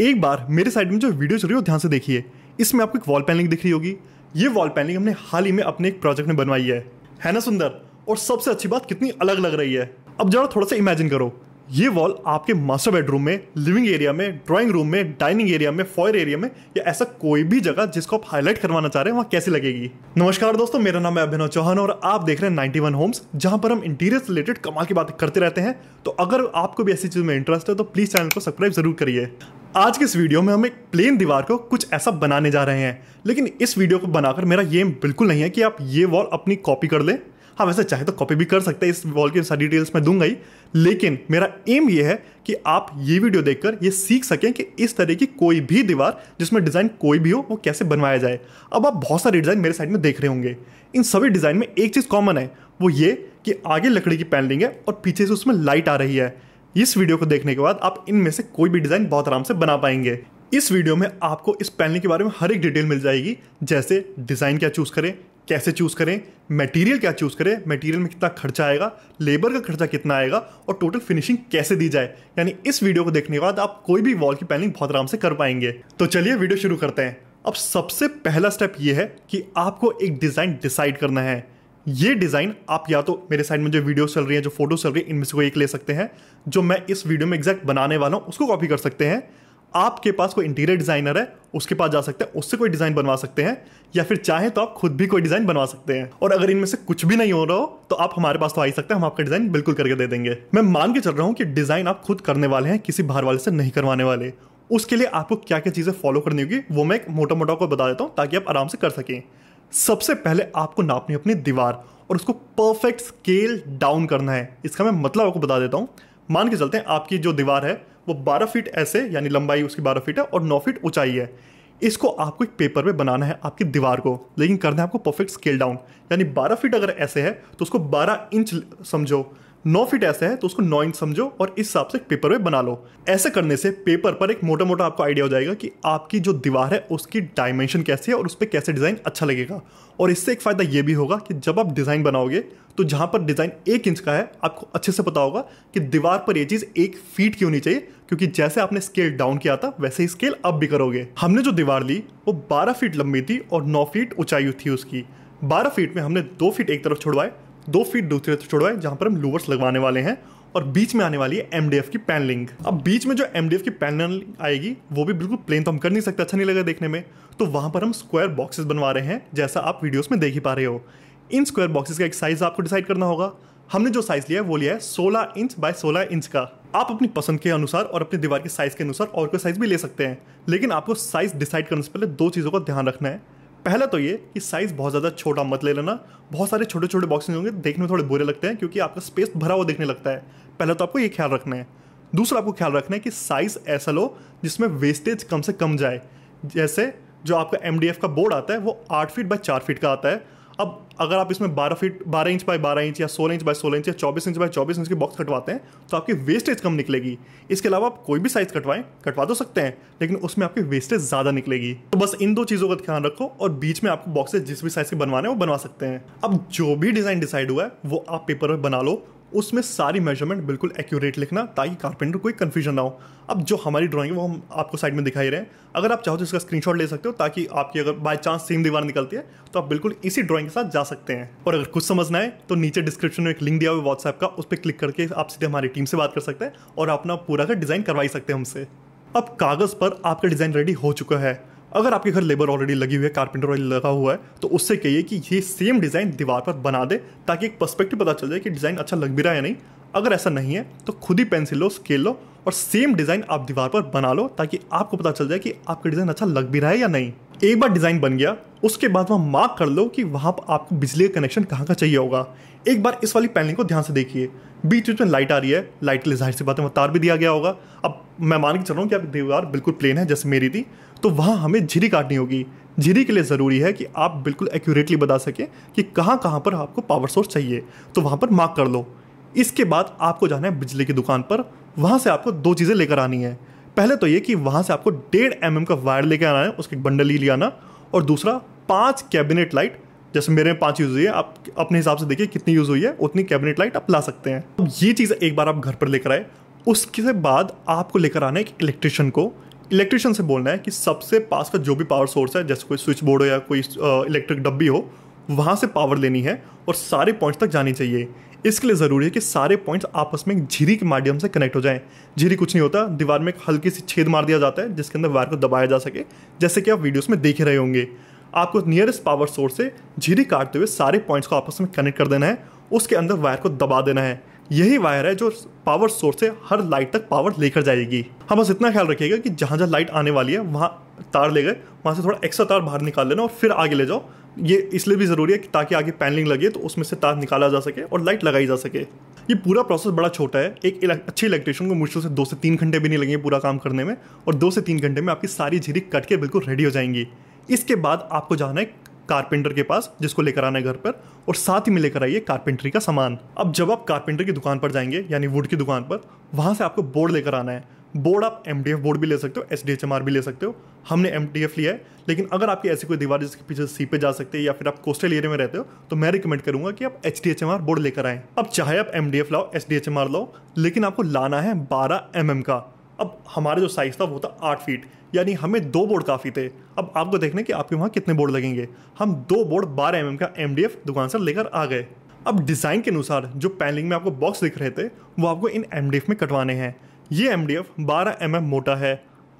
एक बार मेरे साइड में जो वीडियो चल रही है ध्यान से देखिए इसमें आपको एक वॉल पैनलिंग दिख रही होगी ये वॉल पैनलिंग हमने हाल ही में अपने एक प्रोजेक्ट में बनवाई है है ना सुंदर और सबसे अच्छी बात कितनी अलग लग रही है अब जरा थोड़ा सा इमेजिन करो ये वॉल आपके मास्टर बेडरूम में लिविंग एरिया में ड्राइंग रूम में डाइनिंग एरिया में फॉयर एरिया में या ऐसा कोई भी जगह जिसको आप हाईलाइट करवाना चाह रहे हैं वहां कैसी लगेगी नमस्कार दोस्तों मेरा नाम है अभिनव चौहान और आप देख रहे हैं 91 होम्स जहां पर हम इंटीरियर रिलेटेड कमाल की बात करते रहते हैं तो अगर आपको भी ऐसी चीज में इंटरेस्ट है तो प्लीज चैनल को सब्सक्राइब जरूर करिए आज के इस वीडियो में हम एक प्लेन दीवार को कुछ ऐसा बनाने जा रहे हैं लेकिन इस वीडियो को बनाकर मेरा ये बिल्कुल नहीं है कि आप ये वॉल अपनी कॉपी कर लें हाँ वैसे चाहे तो कॉपी भी कर सकते हैं इस वॉल की सारी डिटेल्स मैं दूंगा ही लेकिन मेरा एम ये है कि आप ये वीडियो देखकर ये सीख सकें कि इस तरह की कोई भी दीवार जिसमें डिज़ाइन कोई भी हो वो कैसे बनवाया जाए अब आप बहुत सारे डिज़ाइन मेरे साइड में देख रहे होंगे इन सभी डिज़ाइन में एक चीज़ कॉमन है वो ये कि आगे लकड़ी की पैनलिंग है और पीछे से उसमें लाइट आ रही है इस वीडियो को देखने के बाद आप इनमें से कोई भी डिज़ाइन बहुत आराम से बना पाएंगे इस वीडियो में आपको इस पैनल के बारे में हर एक डिटेल मिल जाएगी जैसे डिज़ाइन क्या चूज़ करें कैसे चूज़ करें मटेरियल क्या चूज़ करें मटेरियल में कितना खर्चा आएगा लेबर का खर्चा कितना आएगा और टोटल फिनिशिंग कैसे दी जाए यानी इस वीडियो को देखने के बाद आप कोई भी वॉल की पैनलिंग बहुत आराम से कर पाएंगे तो चलिए वीडियो शुरू करते हैं अब सबसे पहला स्टेप ये है कि आपको एक डिज़ाइन डिसाइड करना है ये डिज़ाइन आप या तो मेरे साइड में जो वीडियो चल रही है जो फोटो चल रही है इनमें से कोई एक ले सकते हैं जो मैं इस वीडियो में एग्जैक्ट बनाने वाला हूं उसको कॉपी कर सकते हैं आपके पास कोई इंटीरियर डिज़ाइनर है उसके पास जा सकते हैं उससे कोई डिज़ाइन बनवा सकते हैं या फिर चाहे तो आप खुद भी कोई डिज़ाइन बनवा सकते हैं और अगर इनमें से कुछ भी नहीं हो रहा हो तो आप हमारे पास तो आ ही सकते हैं हम आपका डिज़ाइन बिल्कुल करके दे देंगे मैं मान के चल रहा हूं कि डिज़ाइन आप खुद करने वाले हैं किसी बाहर वाले से नहीं करवाने वाले उसके लिए आपको क्या क्या चीज़ें फॉलो करनी होगी वो मैं एक मोटा मोटा को बता देता हूँ ताकि आप आराम से कर सकें सबसे पहले आपको नापनी अपनी दीवार और उसको परफेक्ट स्केल डाउन करना है इसका मैं मतलब आपको बता देता हूँ मान के चलते हैं आपकी जो दीवार है वो 12 फीट ऐसे यानी लंबाई उसकी 12 फीट है और 9 फीट ऊंचाई है इसको आपको एक पेपर पे बनाना है आपकी दीवार को लेकिन करना है आपको परफेक्ट स्केल डाउन यानी 12 फीट अगर ऐसे है तो उसको 12 इंच समझो नौ फीट ऐसा है तो उसको नौ इंच समझो और इस हिसाब से पेपर में बना लो ऐसे करने से पेपर पर एक मोटा मोटा आपको आइडिया हो जाएगा कि आपकी जो दीवार है उसकी डायमेंशन कैसी है और उस पर कैसे डिज़ाइन अच्छा लगेगा और इससे एक फ़ायदा यह भी होगा कि जब आप डिज़ाइन बनाओगे तो जहां पर डिज़ाइन एक इंच का है आपको अच्छे से पता होगा कि दीवार पर यह चीज़ एक फीट की होनी चाहिए क्योंकि जैसे आपने स्केल डाउन किया था वैसे ही स्केल अप भी करोगे हमने जो दीवार ली वो बारह फीट लंबी थी और नौ फीट ऊंचाई थी उसकी बारह फीट में हमने दो फीट एक तरफ छुड़वाए दो फीट दूसरे से छोड़वाए जहाँ पर हम लोवर्स लगवाने वाले हैं और बीच में आने वाली है एम की पैनलिंग अब बीच में जो एम की पैनलिंग आएगी वो भी बिल्कुल प्लेन तो हम कर नहीं सकते अच्छा नहीं लगा देखने में तो वहाँ पर हम स्क्वायर बॉक्सेस बनवा रहे हैं जैसा आप वीडियोस में देख ही पा रहे हो इन स्क्वायर बॉक्सेस का एक साइज आपको डिसाइड करना होगा हमने जो साइज लिया है वो लिया है सोलह इंच बाय सोलह इंच का आप अपनी पसंद के अनुसार और अपनी दीवार के साइज के अनुसार और कोई साइज भी ले सकते हैं लेकिन आपको साइज डिसाइड करने से पहले दो चीज़ों का ध्यान रखना है पहला तो ये कि साइज़ बहुत ज़्यादा छोटा मत ले लेना बहुत सारे छोटे छोटे बॉक्सेज होंगे देखने में थोड़े बुरे लगते हैं क्योंकि आपका स्पेस भरा हुआ देखने लगता है पहले तो आपको ये ख्याल रखना है दूसरा आपको ख्याल रखना है कि साइज़ ऐसा लो जिसमें वेस्टेज कम से कम जाए जैसे जो आपका एम का बोर्ड आता है वो आठ फीट बाय चार फीट का आता है अब अगर आप इसमें 12 फीट 12 इंच बाय 12 इंच या 16 इंच बाय 16 इंच या 24 इंच बाय 24 इंच की बॉक्स कटवाते हैं तो आपकी वेस्टेज कम निकलेगी इसके अलावा आप कोई भी साइज कटवाएं कटवा तो सकते हैं लेकिन उसमें आपकी वेस्टेज ज़्यादा निकलेगी तो बस इन दो चीज़ों का ध्यान रखो और बीच में आपको बॉक्सेज जिस भी साइज के बनवाने वो बनवा सकते हैं अब जो भी डिज़ाइन डिसाइड हुआ है वो आप पेपर पर बना लो उसमें सारी मेजरमेंट बिल्कुल एक्यूरेट लिखना ताकि कारपेंटर कोई कन्फ्यूजन ना हो अब जो हमारी ड्राइंग है वो हम आपको साइड में दिखाई रहे हैं अगर आप चाहो तो इसका स्क्रीनशॉट ले सकते हो ताकि आपकी अगर बाय चांस सेम दीवार निकलती है तो आप बिल्कुल इसी ड्राइंग के साथ जा सकते हैं और अगर कुछ समझना है तो नीचे डिस्क्रिप्शन में एक लिंक दिया हुआ व्हाट्सएप का उस पर क्लिक करके आप सीधे हमारी टीम से बात कर सकते हैं और अपना पूरा का डिज़ाइन करवाई सकते हैं हमसे अब कागज़ पर आपका डिज़ाइन रेडी हो चुका है अगर आपके घर लेबर ऑलरेडी लगी हुई है कारपेंटर ऑयल लगा हुआ है तो उससे कहिए कि ये सेम डिज़ाइन दीवार पर बना दे ताकि एक पर्सपेक्टिव पता चल जाए कि डिज़ाइन अच्छा लग भी रहा है या नहीं अगर ऐसा नहीं है तो खुद ही पेंसिल लो स्केल लो और सेम डिज़ाइन आप दीवार पर बना लो ताकि आपको पता चल जाए कि आपका डिज़ाइन अच्छा लग भी रहा है या नहीं एक बार डिज़ाइन बन गया उसके बाद वहाँ मार्क कर लो कि वहाँ पर आपको बिजली का कनेक्शन कहाँ का चाहिए होगा एक बार इस वाली पैनलिंग को ध्यान से देखिए बीच बीच में लाइट आ रही है लाइट के लिए जाहिर सी बात है वहाँ तार भी दिया गया होगा अब मैं मान के चल रहा हूँ कि आप दीवार बिल्कुल प्लेन है जैसे मेरी थी तो वहाँ हमें झिरी काटनी होगी झिरी के लिए ज़रूरी है कि आप बिल्कुल एक्यूरेटली बता सकें कि कहाँ कहाँ पर आपको पावर सोर्स चाहिए तो वहाँ पर मार्क कर लो इसके बाद आपको जाना है बिजली की दुकान पर वहाँ से आपको दो चीज़ें लेकर आनी है पहले तो ये कि वहाँ से आपको डेढ़ एम एम का वायर लेकर आना है उसके बंडल ही ले आना और दूसरा पांच कैबिनेट लाइट जैसे मेरे में यूज़ हुई है आप अपने हिसाब से देखिए कितनी यूज़ हुई है उतनी कैबिनेट लाइट आप ला सकते हैं अब ये चीज़ एक बार आप घर पर लेकर आए उसके बाद आपको लेकर आना है एक इलेक्ट्रिशियन को इलेक्ट्रिशियन से बोलना है कि सबसे पास का जो भी पावर सोर्स है जैसे कोई स्विच बोर्ड हो या कोई इलेक्ट्रिक डब्बी हो वहाँ से पावर लेनी है और सारे पॉइंट्स तक जानी चाहिए इसके लिए ज़रूरी है कि सारे पॉइंट्स आपस में एक झिरी के माध्यम से कनेक्ट हो जाएं झिरी कुछ नहीं होता दीवार में एक हल्की सी छेद मार दिया जाता है जिसके अंदर वायर को दबाया जा सके जैसे कि आप वीडियोस में देख रहे होंगे आपको नियरेस्ट पावर सोर्स से झिरी काटते हुए सारे पॉइंट्स को आपस में कनेक्ट कर देना है उसके अंदर वायर को दबा देना है यही वायर है जो पावर सोर्स से हर लाइट तक पावर लेकर जाएगी हम बस इतना ख्याल रखिएगा कि जहाँ जहाँ लाइट आने वाली है वहाँ तार ले गए वहाँ से थोड़ा एक्स्ट्रा तार बाहर निकाल लेना और फिर आगे ले जाओ ये इसलिए भी ज़रूरी है कि ताकि आगे पैनलिंग लगे तो उसमें से तार निकाला जा सके और लाइट लगाई जा सके ये पूरा प्रोसेस बड़ा छोटा है एक अच्छे इलेक्ट्रिशियन को मुश्किल से दो से तीन घंटे भी नहीं लगेंगे पूरा काम करने में और दो से तीन घंटे में आपकी सारी झिरी कट के बिल्कुल रेडी हो जाएंगी इसके बाद आपको जाना है कारपेंटर के पास जिसको लेकर आना है घर पर और साथ ही में लेकर आइए कारपेंटरी का सामान अब जब आप कारपेंटर की दुकान पर जाएंगे यानी वुड की दुकान पर वहाँ से आपको बोर्ड लेकर आना है बोर्ड आप एम बोर्ड भी ले सकते हो एस भी ले सकते हो हमने एम लिया है लेकिन अगर आपकी ऐसी कोई दीवार जिसके पीछे सी पे जा सकते हैं या फिर आप कोस्टल एरिया में रहते हो तो मैं रिकमेंड करूंगा कि आप H D H M R board लेकर आए अब चाहे आप एम डी एफ लाओ एस लाओ लेकिन आपको लाना है बारह एम एम का अब हमारा जो साइज़ था वो था आठ फीट यानी हमें दो बोर्ड काफ़ी थे अब आपको देखने कि आपके वहाँ कितने बोर्ड लगेंगे हम दो बोर्ड बारह एम mm का एम डी एफ दुकान से लेकर आ गए अब डिज़ाइन के अनुसार जो पैनलिंग में आपको बॉक्स दिख रहे थे वो आपको इन एम डी एफ में कटवाने हैं ये एम डी एफ बारह एम एम मोटा है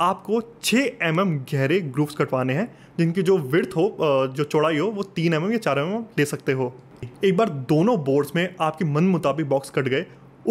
आपको छः एम एम गहरे ग्रूव्स कटवाने हैं जिनकी जो विर्थ हो जो चौड़ाई हो वो तीन एम एम या चार एम एम ले सकते हो एक बार दोनों बोर्ड्स में आपके मन मुताबिक बॉक्स कट गए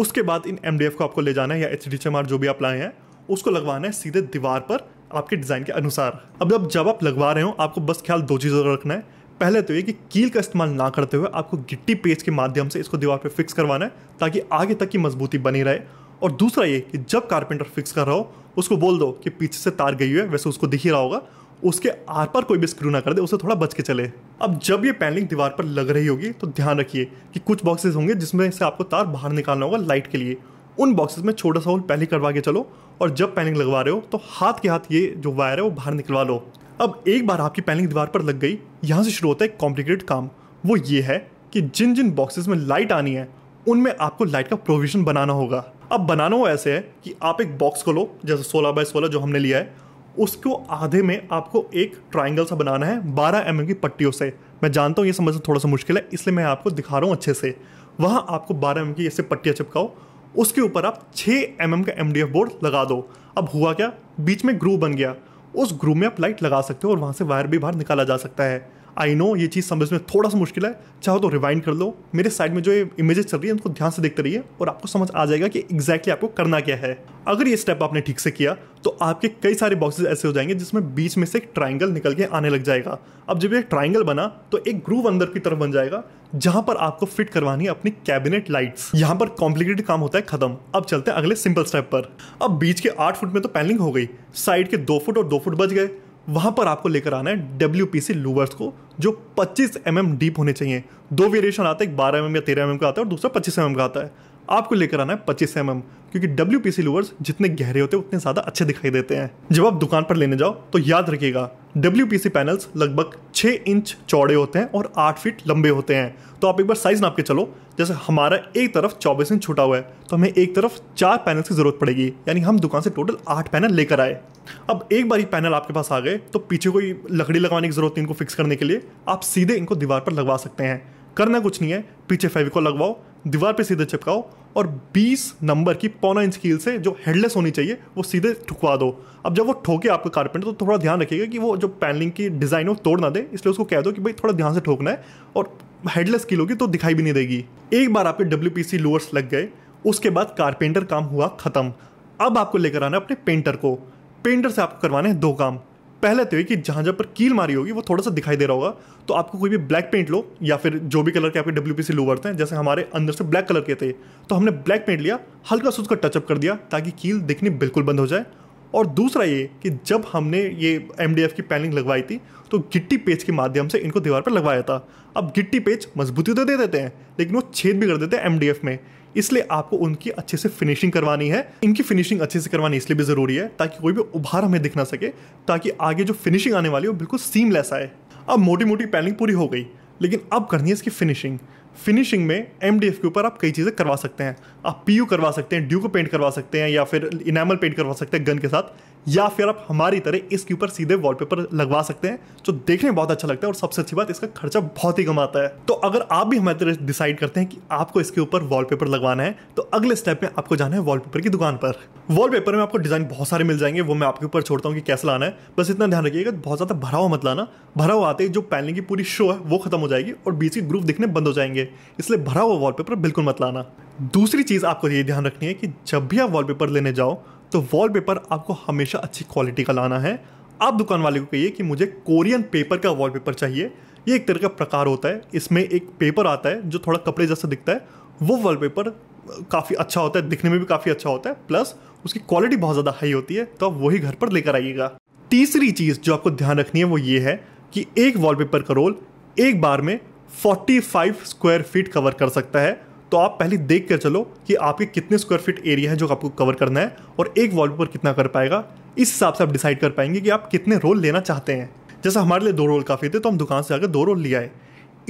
उसके बाद इन एम को आपको ले जाना है या एच डी जो भी आप लाए हैं उसको लगवाना है सीधे दीवार पर आपके डिज़ाइन के अनुसार अब जब जब आप लगवा रहे हो आपको बस ख्याल दो चीज़ों का रखना है पहले तो ये कि कील का इस्तेमाल ना करते हुए आपको गिट्टी पेज के माध्यम से इसको दीवार पर फिक्स करवाना है ताकि आगे तक की मजबूती बनी रहे और दूसरा ये कि जब कारपेंटर फिक्स कर रहा हो उसको बोल दो कि पीछे से तार गई है वैसे उसको दिख ही रहा होगा उसके आर पर कोई भी स्क्रू ना कर दे उसे थोड़ा बच के चले अब जब ये पैनलिंग दीवार पर लग रही होगी तो ध्यान रखिए कि कुछ बॉक्सेस होंगे जिसमें से आपको तार बाहर निकालना होगा लाइट के लिए उन बॉक्सेस में छोटा सा होल पहले करवा के चलो और जब पैनिंग लगवा रहे हो तो हाथ के हाथ ये जो वायर है वो बाहर निकलवा लो अब एक बार आपकी पैनलिंग दीवार पर लग गई यहाँ से शुरू होता है कॉम्प्लिकेटेड काम वो ये है कि जिन जिन बॉक्सेस में लाइट आनी है उनमें आपको लाइट का प्रोविजन बनाना होगा अब बनाना वो ऐसे है कि आप एक बॉक्स को लो जैसे सोलह बाय सोलह जो हमने लिया है उसको आधे में आपको एक ट्राइंगल सा बनाना है बारह एम mm की पट्टियों से मैं जानता हूँ ये समझना थोड़ा सा मुश्किल है इसलिए मैं आपको दिखा रहा हूँ अच्छे से वहाँ आपको बारह एम mm की ऐसे पट्टियाँ चिपकाओ उसके ऊपर आप छः एम mm का एम बोर्ड लगा दो अब हुआ क्या बीच में ग्रू बन गया उस ग्रू में आप लाइट लगा सकते हो और वहाँ से वायर भी बाहर निकाला जा सकता है आई नो ये चीज़ समझ में थोड़ा सा मुश्किल है चाहो तो रिवाइंड कर लो मेरे साइड में जो ये इमेजेस चल रही है उनको ध्यान से देखते रहिए और आपको समझ आ जाएगा कि एग्जैक्टली exactly आपको करना क्या है अगर ये स्टेप आपने ठीक से किया तो आपके कई सारे बॉक्सेस ऐसे हो जाएंगे जिसमें बीच में से एक ट्राइंगल निकल के आने लग जाएगा अब जब ये ट्राइंगल बना तो एक ग्रूव अंदर की तरफ बन जाएगा जहां पर आपको फिट करवानी है अपनी कैबिनेट लाइट्स यहाँ पर कॉम्प्लिकेटेड काम होता है खत्म अब चलते हैं अगले सिंपल स्टेप पर अब बीच के आठ फुट में तो पैनलिंग हो गई साइड के दो फुट और दो फुट बच गए वहाँ पर आपको लेकर आना है डब्ल्यू पी सी लूवर्स को जो 25 एम mm डीप होने चाहिए दो वेरिएशन आता है एक बारह एम mm या तेरह एम mm का आता है और दूसरा 25 एम mm का आता है आपको लेकर आना है 25 एम mm, क्योंकि डब्ल्यू पी सी लूवर्स जितने गहरे होते हैं उतने ज़्यादा अच्छे दिखाई देते हैं जब आप दुकान पर लेने जाओ तो याद रखिएगा डब्ल्यू पैनल्स लगभग छः इंच चौड़े होते हैं और आठ फीट लंबे होते हैं तो आप एक बार साइज नाप के चलो जैसे हमारा एक तरफ चौबीस इंच छुटा हुआ है तो हमें एक तरफ चार पैनल्स की ज़रूरत पड़ेगी यानी हम दुकान से टोटल आठ पैनल लेकर आए अब एक बार ये पैनल आपके पास आ गए तो पीछे कोई लकड़ी लगाने की ज़रूरत नहीं इनको फिक्स करने के लिए आप सीधे इनको दीवार पर लगवा सकते हैं करना कुछ नहीं है पीछे फेविकॉल लगवाओ दीवार पे सीधे चिपकाओ और 20 नंबर की पौना इंच कील से जो हेडलेस होनी चाहिए वो सीधे ठुकवा दो अब जब वो ठोके आपका कारपेंटर तो थोड़ा ध्यान रखिएगा कि वो जो पैनलिंग की डिज़ाइन है वो तोड़ ना दे इसलिए उसको कह दो कि भाई थोड़ा ध्यान से ठोकना है और हेडलेस कील होगी तो दिखाई भी नहीं देगी एक बार आपके डब्ल्यू लोअर्स लग गए उसके बाद कारपेंटर काम हुआ ख़त्म अब आपको लेकर आना है अपने पेंटर को पेंटर से आपको करवाना है दो काम पहले थे तो कि जहाँ जहाँ पर कील मारी होगी वो थोड़ा सा दिखाई दे रहा होगा तो आपको कोई भी ब्लैक पेंट लो या फिर जो भी कलर के आपके डब्ल्यू पी से हैं जैसे हमारे अंदर से ब्लैक कलर के थे तो हमने ब्लैक पेंट लिया हल्का सा उसका टचअप कर दिया ताकि कील दिखनी बिल्कुल बंद हो जाए और दूसरा ये कि जब हमने ये एम की पैनलिंग लगवाई थी तो गिट्टी पेच के माध्यम से इनको दीवार पर लगवाया था अब गिट्टी पेच मजबूती तो दे देते हैं लेकिन वो छेद भी कर देते हैं एम में इसलिए आपको उनकी अच्छे से फिनिशिंग करवानी है इनकी फिनिशिंग अच्छे से करवानी इसलिए भी ज़रूरी है ताकि कोई भी उभार हमें दिख ना सके ताकि आगे जो फिनिशिंग आने वाली है वो बिल्कुल सीमलेस आए अब मोटी मोटी पैनिंग पूरी हो गई लेकिन अब करनी है इसकी फिनिशिंग फिनिशिंग में एम के ऊपर आप कई चीज़ें करवा सकते हैं आप पी करवा सकते हैं ड्यू को पेंट करवा सकते हैं या फिर इनामल पेंट करवा सकते हैं गन के साथ या फिर आप हमारी तरह इसके ऊपर सीधे वॉलपेपर लगवा सकते हैं जो देखने में बहुत अच्छा लगता है और सबसे अच्छी बात इसका खर्चा बहुत ही कम आता है तो अगर आप भी हमारी तरह डिसाइड करते हैं कि आपको इसके ऊपर वॉलपेपर लगवाना है तो अगले स्टेप में आपको जाना है वॉलपेपर की दुकान पर वॉलपेपर में आपको डिजाइन बहुत सारे मिल जाएंगे वो मैं आपके ऊपर छोड़ता हूँ कि कैसे लाना है बस इतना ध्यान रखिएगा बहुत ज्यादा भरा हुआ मत लाना भरा हुआ आते जो पैनलिंग की पूरी शो है वो खत्म हो जाएगी और बीच के ग्रुप दिखने बंद हो जाएंगे इसलिए भरा हुआ वॉलपेपर बिल्कुल मत लाना दूसरी चीज आपको ये ध्यान रखनी है कि जब भी आप वॉलपेपर लेने जाओ तो वॉलपेपर आपको हमेशा अच्छी क्वालिटी का लाना है आप दुकान वाले को कहिए कि मुझे कोरियन पेपर का वॉलपेपर चाहिए ये एक तरह का प्रकार होता है इसमें एक पेपर आता है जो थोड़ा कपड़े जैसा दिखता है वो वॉलपेपर काफ़ी अच्छा होता है दिखने में भी काफ़ी अच्छा होता है प्लस उसकी क्वालिटी बहुत ज़्यादा हाई होती है तो आप वही घर पर लेकर आइएगा तीसरी चीज़ जो आपको ध्यान रखनी है वो ये है कि एक वॉलपेपर का रोल एक बार में 45 स्क्वायर फीट कवर कर सकता है तो आप पहले देख कर चलो कि आपके कितने स्क्वायर फीट एरिया है जो आपको कवर करना है और एक वॉलपेपर कितना कर पाएगा इस हिसाब से आप डिसाइड कर पाएंगे कि आप कितने रोल लेना चाहते हैं जैसा हमारे लिए दो रोल काफ़ी थे तो हम दुकान से आकर दो रोल ले आए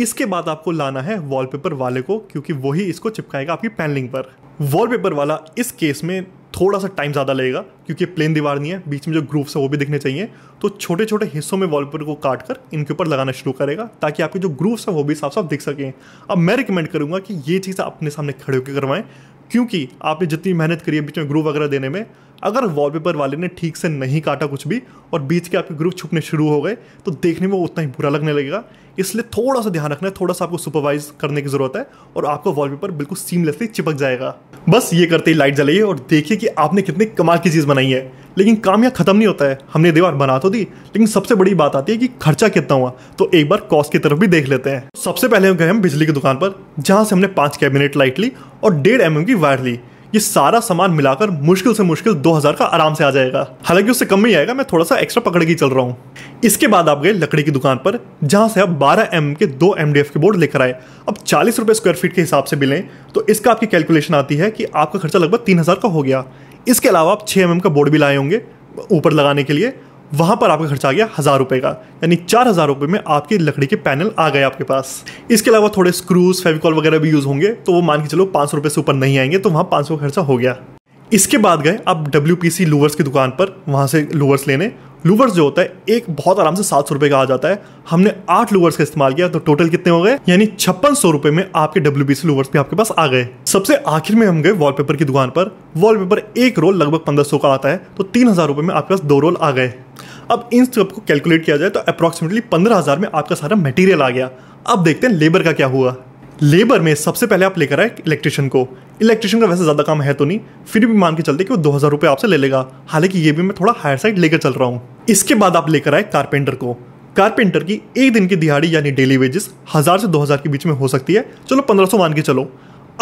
इसके बाद आपको लाना है वॉलपेपर वाले को क्योंकि वही इसको चिपकाएगा आपकी पैनलिंग पर वॉलपेपर वाला इस केस में थोड़ा सा टाइम ज़्यादा लगेगा क्योंकि प्लेन दीवार नहीं है बीच में जो ग्रूव्स है वो भी दिखने चाहिए तो छोटे छोटे हिस्सों में वॉलपेपर को काट कर इनके ऊपर लगाना शुरू करेगा ताकि आपके जो ग्रूव्स है वो भी साफ साफ दिख सकें अब मैं रिकमेंड करूँगा कि ये चीज़ अपने सामने खड़े होकर करवाएं क्योंकि आपने जितनी मेहनत करी है बीच में ग्रूव वगैरह देने में अगर वॉलपेपर वाले ने ठीक से नहीं काटा कुछ भी और बीच के आपके ग्रुप छुपने शुरू हो गए तो देखने में वो उतना ही बुरा लगने लगेगा इसलिए थोड़ा सा ध्यान रखना है थोड़ा सा आपको सुपरवाइज करने की ज़रूरत है और आपका वॉलपेपर बिल्कुल सीमलेसली चिपक जाएगा बस ये करते ही लाइट जलाइए और देखिए कि आपने कितनी कमाल की चीज़ बनाई है लेकिन काम यहाँ ख़त्म नहीं होता है हमने दीवार बना तो दी लेकिन सबसे बड़ी बात आती है कि खर्चा कितना हुआ तो एक बार कॉस्ट की तरफ भी देख लेते हैं सबसे पहले हम गए हम बिजली की दुकान पर जहाँ से हमने पांच कैबिनेट लाइट ली और डेढ़ एम की वायर ली ये सारा सामान मिलाकर मुश्किल से मुश्किल 2000 का आराम से आ जाएगा हालांकि उससे कम ही आएगा मैं थोड़ा सा एक्स्ट्रा पकड़ के चल रहा हूँ इसके बाद आप गए लकड़ी की दुकान पर जहाँ से आप बारह एम के दो एम के बोर्ड लेकर आए अब चालीस रुपये स्क्वायर फीट के हिसाब से मिलें तो इसका आपकी कैलकुलेशन आती है कि आपका खर्चा लगभग तीन का हो गया इसके अलावा आप छः एम का बोर्ड भी लाए होंगे ऊपर लगाने के लिए वहाँ पर आपका खर्चा आ गया हज़ार रुपये का यानी चार हज़ार रुपये में आपके लकड़ी के पैनल आ गए आपके पास इसके अलावा थोड़े स्क्रूज फेविकॉल वगैरह भी यूज़ होंगे तो वो मान के चलो पाँच सौ से ऊपर नहीं आएंगे तो वहाँ पाँच सौ खर्चा हो गया इसके बाद गए आप डब्ल्यू पी की दुकान पर वहाँ से लूवर्स लेने लूवर्स जो होता है एक बहुत आराम से सात सौ रुपए का आ जाता है हमने आठ लूवर्स का इस्तेमाल किया तो टोटल कितने हो गए यानी छप्पन सौ रुपए में आपके डब्ल्यू बी लूवर्स भी आपके पास आ गए सबसे आखिर में हम गए वॉलपेपर की दुकान पर वॉलपेपर एक रोल लगभग पंद्रह सौ का आता है तो तीन हज़ार रुपए में आपके पास दो रोल आ गए अब इन सब को कैलकुलेट किया जाए तो अप्रोक्सीमेटली पंद्रह हज़ार में आपका सारा मटेरियल आ गया अब देखते हैं लेबर का क्या हुआ लेबर में सबसे पहले आप लेकर आए इलेक्ट्रिशियन को इलेक्ट्रिशियन का वैसे ज़्यादा काम है तो नहीं फिर भी मान के चलते कि वो दो हज़ार रुपए आपसे ले लेगा हालांकि ये भी मैं थोड़ा हायर साइड लेकर चल रहा हूँ इसके बाद आप लेकर आए कारपेंटर को कारपेंटर की एक दिन की दिहाड़ी यानी डेली वेजेस हज़ार से दो हज़ार के बीच में हो सकती है चलो पंद्रह मान के चलो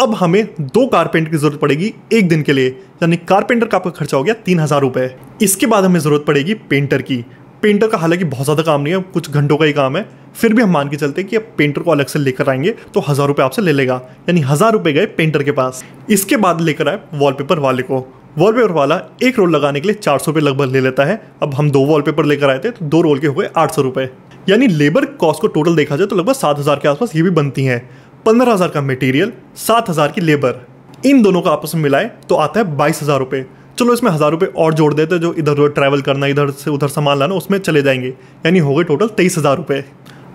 अब हमें दो कारपेंटर की जरूरत पड़ेगी एक दिन के लिए यानी कारपेंटर का आपका खर्चा हो गया तीन हज़ार रुपए इसके बाद हमें ज़रूरत पड़ेगी पेंटर की पेंटर का हालांकि बहुत ज़्यादा काम नहीं है कुछ घंटों का ही काम है फिर भी हम मान के चलते कि अब पेंटर को अलग से लेकर आएंगे तो हज़ार रुपये आपसे ले लेगा यानी हज़ार रुपये गए पेंटर के पास इसके बाद लेकर आए वॉलपेपर वाले को वॉलपेपर वाला एक रोल लगाने के लिए चार सौ लगभग ले लेता है अब हम दो वॉलपेपर लेकर आए थे तो दो रोल के हो गए आठ सौ यानी लेबर कॉस्ट को टोटल देखा जाए तो लगभग सात हज़ार के आसपास ये भी बनती हैं पंद्रह हज़ार का मेटीरियल सात हज़ार की लेबर इन दोनों का आपस में मिलाए तो आता है बाईस हज़ार रुपये चलो इसमें हज़ार रुपये और जोड़ देते जो इधर उधर ट्रैवल करना इधर से उधर सामान लाना उसमें चले जाएंगे यानी हो गए टोटल तेईस हज़ार रुपये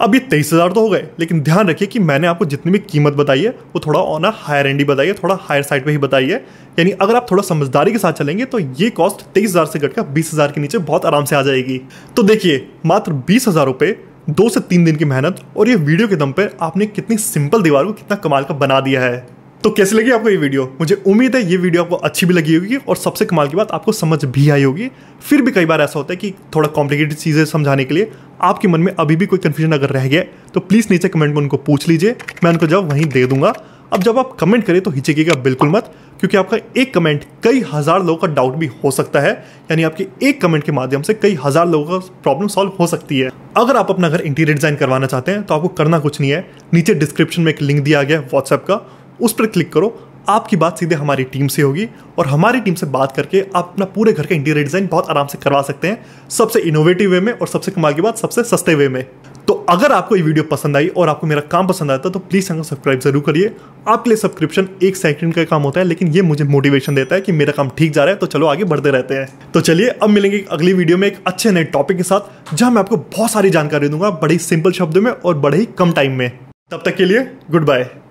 अब ये तेईस हज़ार तो हो गए लेकिन ध्यान रखिए कि मैंने आपको जितनी भी कीमत बताई है वो थोड़ा ऑन हायर एंड ही बताई है थोड़ा हायर साइड पे ही बताई है यानी अगर आप थोड़ा समझदारी के साथ चलेंगे तो ये कॉस्ट तेईस हज़ार से घटकर बीस हज़ार के नीचे बहुत आराम से आ जाएगी तो देखिए मात्र बीस हज़ार रुपये दो से तीन दिन की मेहनत और ये वीडियो के दम पर आपने कितनी सिंपल दीवार को कितना कमाल का बना दिया है तो कैसे लगी आपको ये वीडियो मुझे उम्मीद है ये वीडियो आपको अच्छी भी लगी होगी और सबसे कमाल की बात आपको समझ भी आई होगी फिर भी कई बार ऐसा होता है कि थोड़ा कॉम्प्लिकेटेड चीज़ें समझाने के लिए आपके मन में अभी भी कोई कन्फ्यूजन अगर रह गया तो प्लीज़ नीचे कमेंट में उनको पूछ लीजिए मैं उनको जब वहीं दे दूंगा अब जब आप कमेंट करें तो हिचकेगा बिल्कुल मत क्योंकि आपका एक कमेंट कई हज़ार लोगों का डाउट भी हो सकता है यानी आपके एक कमेंट के माध्यम से कई हज़ार लोगों का प्रॉब्लम सॉल्व हो सकती है अगर आप अपना घर इंटीरियर डिज़ाइन करवाना चाहते हैं तो आपको करना कुछ नहीं है नीचे डिस्क्रिप्शन में एक लिंक दिया गया है व्हाट्सएप का उस पर क्लिक करो आपकी बात सीधे हमारी टीम से होगी और हमारी टीम से बात करके आप अपना पूरे घर का इंटीरियर डिज़ाइन बहुत आराम से करवा सकते हैं सबसे इनोवेटिव वे में और सबसे कमाल की बात सबसे सस्ते वे में तो अगर आपको ये वीडियो पसंद आई और आपको मेरा काम पसंद आता तो प्लीज़ चैनल सब्सक्राइब जरूर करिए आपके लिए सब्सक्रिप्शन एक सेकंड का काम होता है लेकिन ये मुझे मोटिवेशन देता है कि मेरा काम ठीक जा रहा है तो चलो आगे बढ़ते रहते हैं तो चलिए अब मिलेंगे अगली वीडियो में एक अच्छे नए टॉपिक के साथ जहां मैं आपको बहुत सारी जानकारी दूंगा बड़े सिंपल शब्दों में और बड़े ही कम टाइम में तब तक के लिए गुड बाय